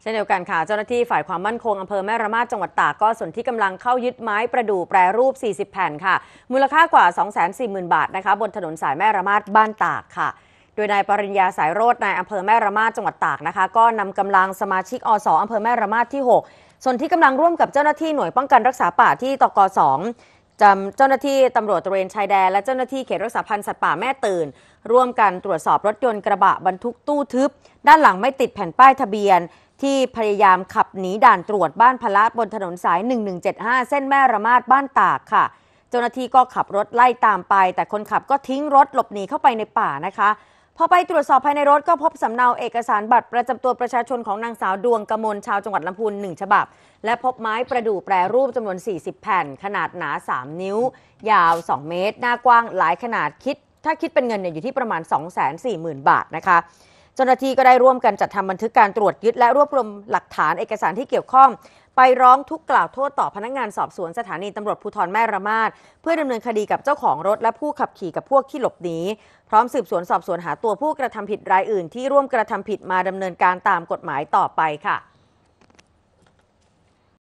เช่นเดียวกันค่ะเจ้าหน้าที่ฝ่ายความมั่นคงอำเภอแม่ระมาดจังหวัดตากก็ส่วนที่กำลังเข้ายึดไม้ประดู่แปรรูป 40 แผ่นค่ะ มูลค่ากว่า 240,000 บาทนะคะ บนถนนสายแม่ระมาดบ้านตากค่ะ โดยนายปริญญาสายโรดนายอำเภอแม่ระมาดจังหวัดตากนะคะ ก็นำกำลังสมาชิกอสอำเภอแม่ระมาดที่ 6ส่วนที่กำลังร่วมกับเจ้าหน้าที่หน่วยป้องกันรักษาป่าที่ตกสองจำเจ้าหน้าที่ตำรวจตระเวนชายแดนและเจ้าหน้าที่เขตรักษาพันธ์สัตว์ป่า แม่ตื่น ร่วมกันตรวจสอบรถยนต์กระบะบรรทุกตู้ทึบ ด้านหลังไม่ติดแผ่นป้ายทะเบียน ที่พยายามขับหนีด่านตรวจบ้านพละบนถนนสาย 1175 เส้นแม่ระมาดบ้านตากค่ะ เจ้าหน้าที่ก็ขับรถไล่ตามไป แต่คนขับก็ทิ้งรถหลบหนีเข้าไปในป่านะคะพอไปตรวจสอบภายในรถก็พบสำเนาเอกสารบัตรประจำตัวประชาชนของนางสาวดวงกมลชาวจังหวัดลำพูน 1 ฉบับ และพบไม้ประดู่แปรรูปจำนวน 40 แผ่น ขนาดหนา 3 นิ้ว ยาว 2 เมตร หน้ากว้างหลายขนาดคิด ถ้าคิดเป็นเงินเนี่ยอยู่ที่ประมาณ 240,000 บาทนะคะเจ้าหน้าที่ก็ได้ร่วมกันจัดทำบันทึกการตรวจยึดและรวบรวมหลักฐานเอกสารที่เกี่ยวข้อง ไปร้องทุกกล่าวโทษต่อพนักงงานสอบสวน สถานีตำรวจภูธรแม่ระมาด เพื่อดำเนินคดีกับเจ้าของรถและผู้ขับขี่กับพวกที่หลบหนีพร้อมสืบสวนสอบสวนหาตัวผู้กระทำผิดรายอื่นที่ร่วมกระทำผิดมาดำเนินการตามกฎหมายต่อไปค่ะ